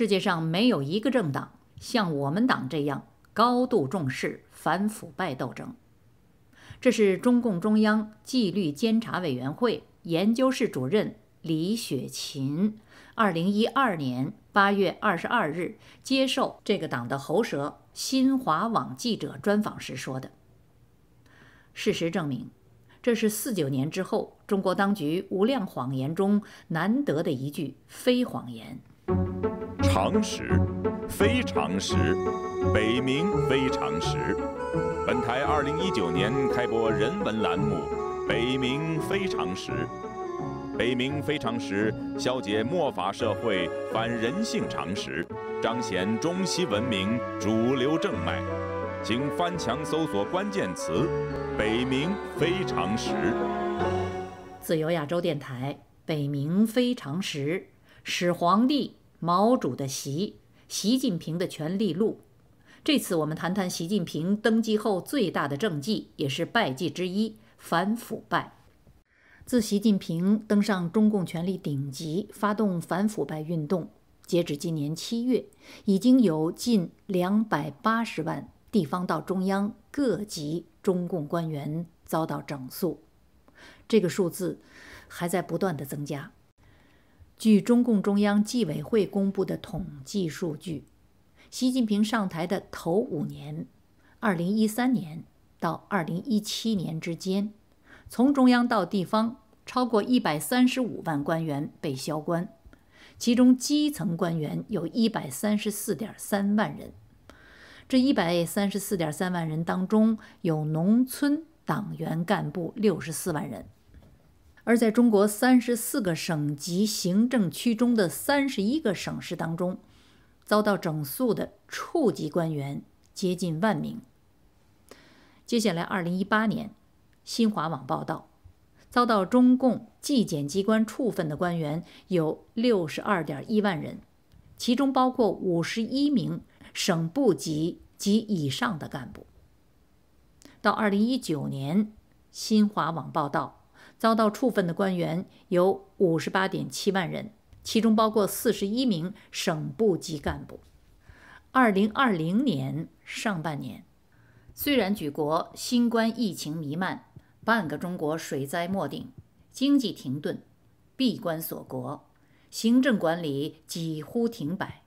世界上没有一个政党像我们党这样高度重视反腐败斗争。这是中共中央纪律监察委员会研究室主任李雪琴，二零一二年八月二十二日接受这个党的喉舌新华网记者专访时说的。事实证明，这是四九年之后中国当局无量谎言中难得的一句非谎言。常识，非常识；北冥非常识。本台二零一九年开播人文栏目《北冥非常识》，北冥非常识消解末法社会反人性常识，彰显中西文明主流正脉。请翻墙搜索关键词“北冥非常识”。自由亚洲电台《北冥非常识》，始皇帝。毛主席的习，习近平的权力路。这次我们谈谈习近平登基后最大的政绩，也是败绩之一——反腐败。自习近平登上中共权力顶级，发动反腐败运动，截止今年七月，已经有近两百八十万地方到中央各级中共官员遭到整肃，这个数字还在不断的增加。据中共中央纪委会公布的统计数据，习近平上台的头五年 （2013 年到2017年之间），从中央到地方，超过135万官员被“销官”，其中基层官员有134.3万人。这一百三十四点三万人当中，有农村党员干部六十四万人。而在中国三十四个省级行政区中的三十一个省市当中，遭到整肃的处级官员接近万名。接下来，二零一八年，新华网报道，遭到中共纪检机关处分的官员有六十二点一万人，其中包括五十一名省部级及以上的干部。到二零一九年，新华网报道。遭到处分的官员有五十八点七万人，其中包括四十一名省部级干部。二零二零年上半年，虽然举国新冠疫情弥漫，半个中国水灾莫顶，经济停顿，闭关锁国，行政管理几乎停摆。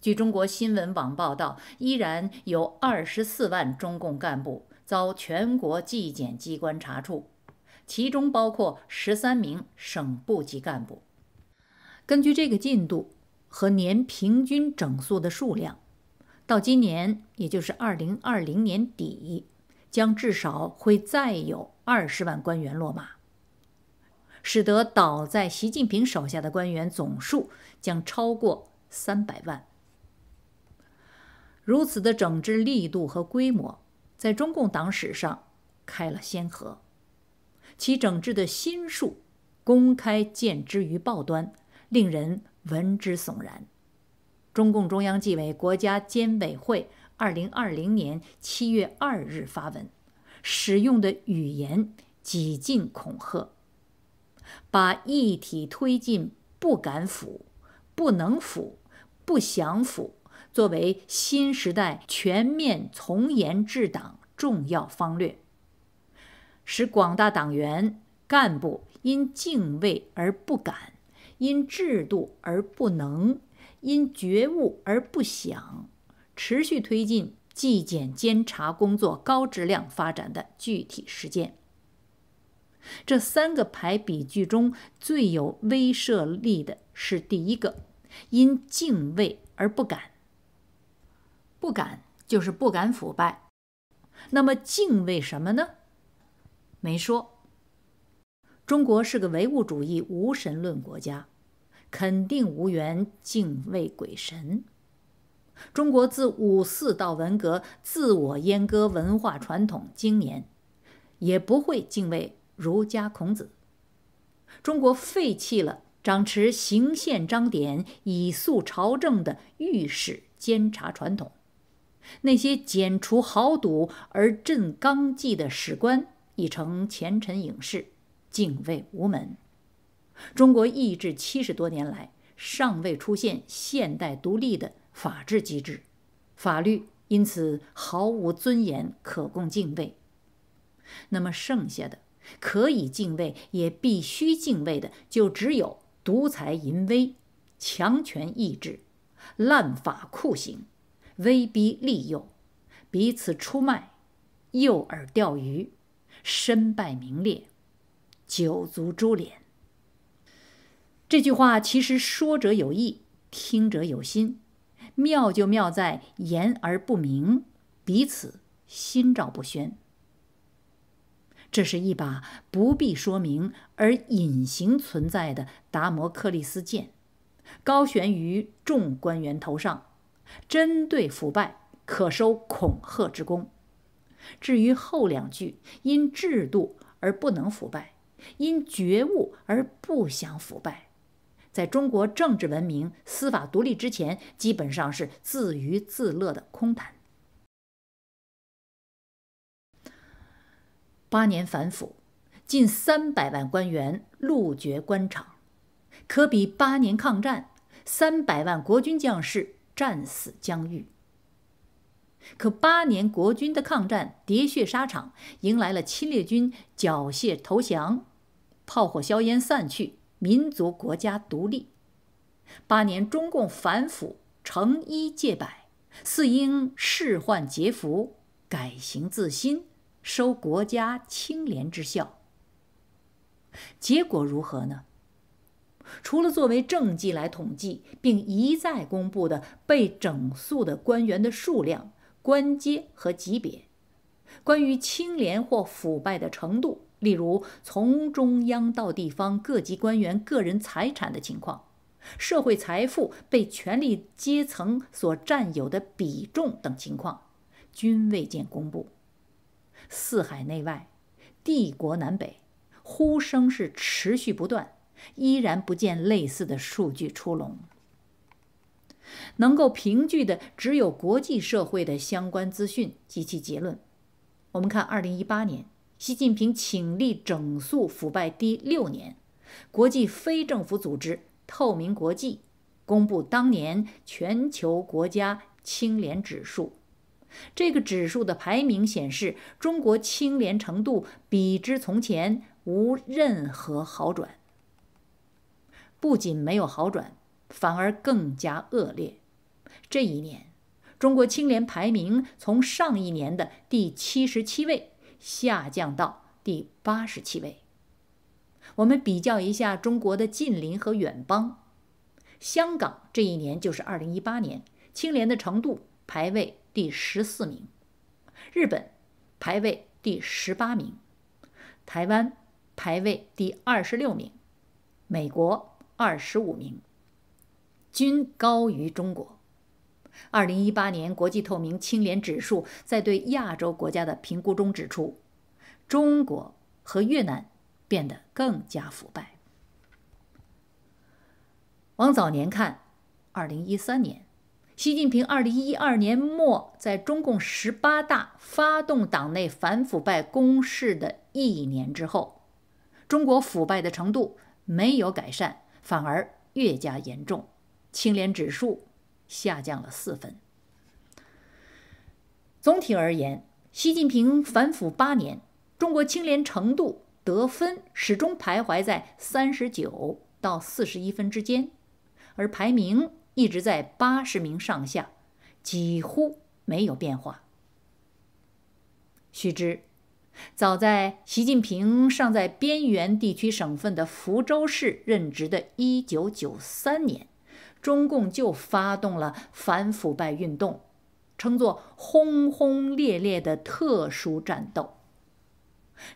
据中国新闻网报道，依然有二十四万中共干部遭全国纪检机关查处。其中包括十三名省部级干部。根据这个进度和年平均整肃的数量，到今年，也就是二零二零年底，将至少会再有二十万官员落马，使得倒在习近平手下的官员总数将超过三百万。如此的整治力度和规模，在中共党史上开了先河。其整治的新术公开见之于报端，令人闻之悚然。中共中央纪委国家监委会二零二零年七月二日发文，使用的语言几近恐吓，把一体推进不敢腐、不能腐、不想腐作为新时代全面从严治党重要方略。使广大党员干部因敬畏而不敢，因制度而不能，因觉悟而不想，持续推进纪检监察工作高质量发展的具体实践。这三个排比句中最有威慑力的是第一个：因敬畏而不敢。不敢就是不敢腐败。那么，敬畏什么呢？没说，中国是个唯物主义无神论国家，肯定无缘敬畏鬼神。中国自五四到文革，自我阉割文化传统，经年也不会敬畏儒家孔子。中国废弃了掌持行宪章典以肃朝政的御史监察传统，那些剪除豪赌而振纲纪的史官。已成前尘影事，敬畏无门。中国意志七十多年来，尚未出现现代独立的法治机制，法律因此毫无尊严可供敬畏。那么剩下的可以敬畏，也必须敬畏的，就只有独裁淫威、强权意志、滥法酷刑、威逼利诱、彼此出卖、诱饵钓鱼。身败名裂，九族诛连。这句话其实说者有意，听者有心，妙就妙在言而不明，彼此心照不宣。这是一把不必说明而隐形存在的达摩克利斯剑，高悬于众官员头上，针对腐败，可收恐吓之功。至于后两句，因制度而不能腐败，因觉悟而不想腐败，在中国政治文明、司法独立之前，基本上是自娱自乐的空谈。八年反腐，近三百万官员路绝官场，可比八年抗战，三百万国军将士战死疆域。可八年国军的抗战喋血沙场，迎来了侵略军缴械投降，炮火硝烟散去，民族国家独立。八年中共反腐成一戒百，四英释宦解福，改行自新，收国家清廉之效。结果如何呢？除了作为政绩来统计，并一再公布的被整肃的官员的数量。官阶和级别，关于清廉或腐败的程度，例如从中央到地方各级官员个人财产的情况、社会财富被权力阶层所占有的比重等情况，均未见公布。四海内外，帝国南北，呼声是持续不断，依然不见类似的数据出笼。能够凭据的只有国际社会的相关资讯及其结论。我们看，二零一八年，习近平请立整肃腐败第六年，国际非政府组织透明国际公布当年全球国家清廉指数。这个指数的排名显示，中国清廉程度比之从前无任何好转。不仅没有好转。反而更加恶劣。这一年，中国青年排名从上一年的第七十七位下降到第八十七位。我们比较一下中国的近邻和远邦：香港这一年就是二零一八年，青年的程度排位第十四名；日本排位第十八名；台湾排位第二十六名；美国二十五名。均高于中国。二零一八年国际透明清廉指数在对亚洲国家的评估中指出，中国和越南变得更加腐败。往早年看，二零一三年，习近平二零一二年末在中共十八大发动党内反腐败攻势的一年之后，中国腐败的程度没有改善，反而越加严重。清廉指数下降了四分。总体而言，习近平反腐八年，中国清廉程度得分始终徘徊在三十九到四十一分之间，而排名一直在八十名上下，几乎没有变化。须知，早在习近平尚在边缘地区省份的福州市任职的一九九三年。中共就发动了反腐败运动，称作“轰轰烈烈的特殊战斗”。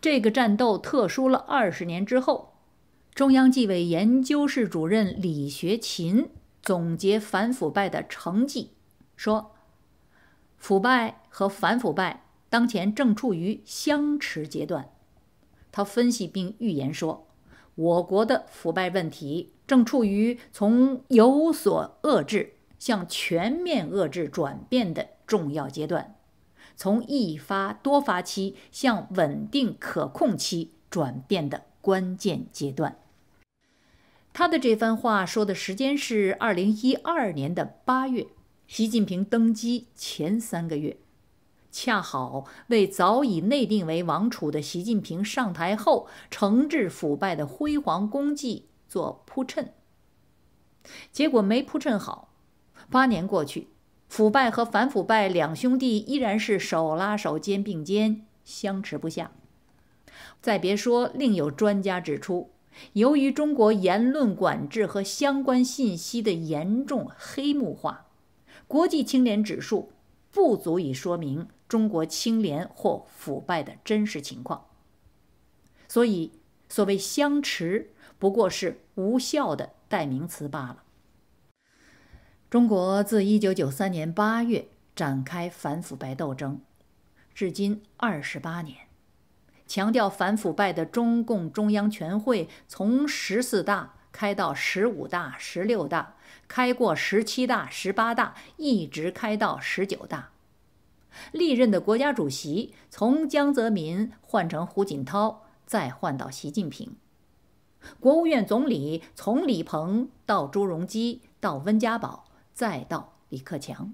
这个战斗特殊了二十年之后，中央纪委研究室主任李学勤总结反腐败的成绩，说：“腐败和反腐败当前正处于相持阶段。”他分析并预言说。我国的腐败问题正处于从有所遏制向全面遏制转变的重要阶段，从易发多发期向稳定可控期转变的关键阶段。他的这番话说的时间是二零一二年的八月，习近平登基前三个月。恰好为早已内定为王储的习近平上台后惩治腐败的辉煌功绩做铺衬，结果没铺衬好。八年过去，腐败和反腐败两兄弟依然是手拉手、肩并肩，相持不下。再别说，另有专家指出，由于中国言论管制和相关信息的严重黑幕化，国际清廉指数不足以说明。中国清廉或腐败的真实情况，所以所谓相持不过是无效的代名词罢了。中国自一九九三年八月展开反腐败斗争，至今二十八年。强调反腐败的中共中央全会，从十四大开到十五大、十六大，开过十七大、十八大，一直开到十九大。历任的国家主席从江泽民换成胡锦涛，再换到习近平；国务院总理从李鹏到朱镕基到温家宝，再到李克强。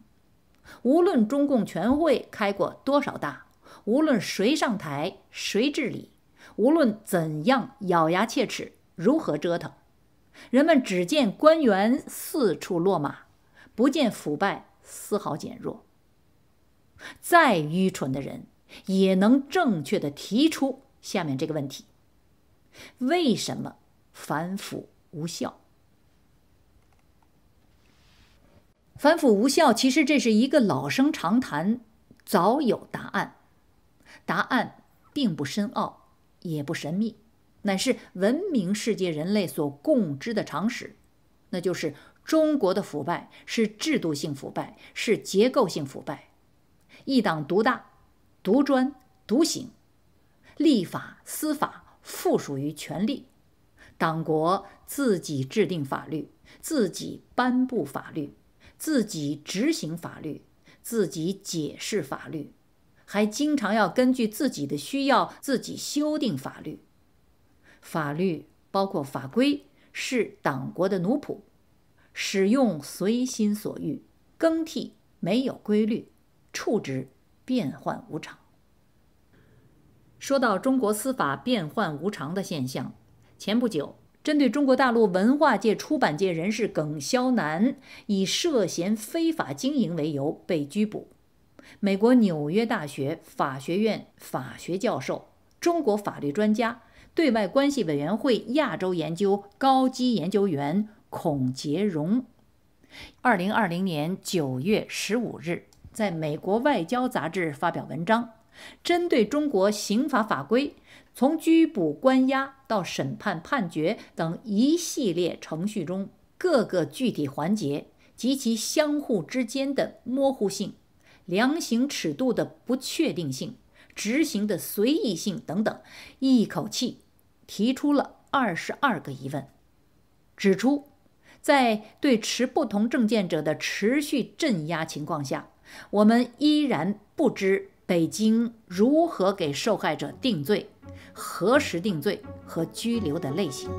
无论中共全会开过多少大，无论谁上台谁治理，无论怎样咬牙切齿，如何折腾，人们只见官员四处落马，不见腐败丝毫减弱。再愚蠢的人也能正确的提出下面这个问题：为什么反腐无效？反腐无效，其实这是一个老生常谈，早有答案。答案并不深奥，也不神秘，乃是文明世界人类所共知的常识，那就是中国的腐败是制度性腐败，是结构性腐败。一党独大、独专、独行，立法、司法附属于权力，党国自己制定法律，自己颁布法律，自己执行法律，自己解释法律，还经常要根据自己的需要自己修订法律。法律包括法规是党国的奴仆，使用随心所欲，更替没有规律。处之变幻无常。说到中国司法变幻无常的现象，前不久，针对中国大陆文化界、出版界人士耿潇南以涉嫌非法经营为由被拘捕，美国纽约大学法学院法学教授、中国法律专家、对外关系委员会亚洲研究高级研究员孔杰荣，二零二零年九月十五日。在美国外交杂志发表文章，针对中国刑法法规从拘捕、关押到审判、判决等一系列程序中各个具体环节及其相互之间的模糊性、量刑尺度的不确定性、执行的随意性等等，一口气提出了二十二个疑问，指出在对持不同政见者的持续镇压情况下。我们依然不知北京如何给受害者定罪，何时定罪和拘留的类型。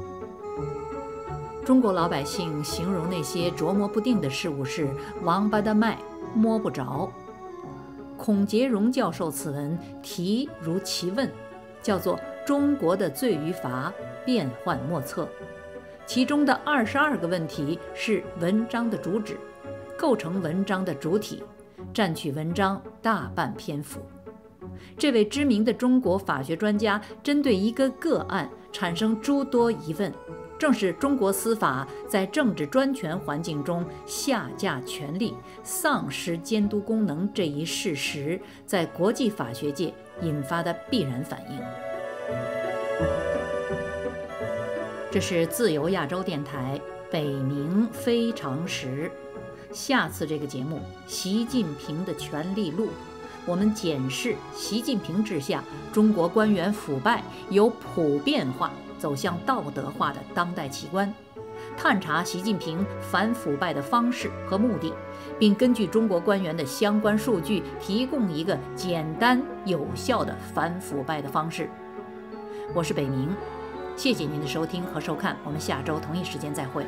中国老百姓形容那些琢磨不定的事物是“王八的脉摸不着”。孔杰荣教授此文题如其问，叫做《中国的罪与罚变幻莫测》，其中的二十二个问题是文章的主旨，构成文章的主体。占据文章大半篇幅，这位知名的中国法学专家针对一个个案产生诸多疑问，正是中国司法在政治专权环境中下架权力、丧失监督功能这一事实，在国际法学界引发的必然反应。这是自由亚洲电台《北冥非常时》。下次这个节目《习近平的权力录》，我们检视习近平治下中国官员腐败由普遍化走向道德化的当代奇观，探查习近平反腐败的方式和目的，并根据中国官员的相关数据提供一个简单有效的反腐败的方式。我是北明，谢谢您的收听和收看，我们下周同一时间再会。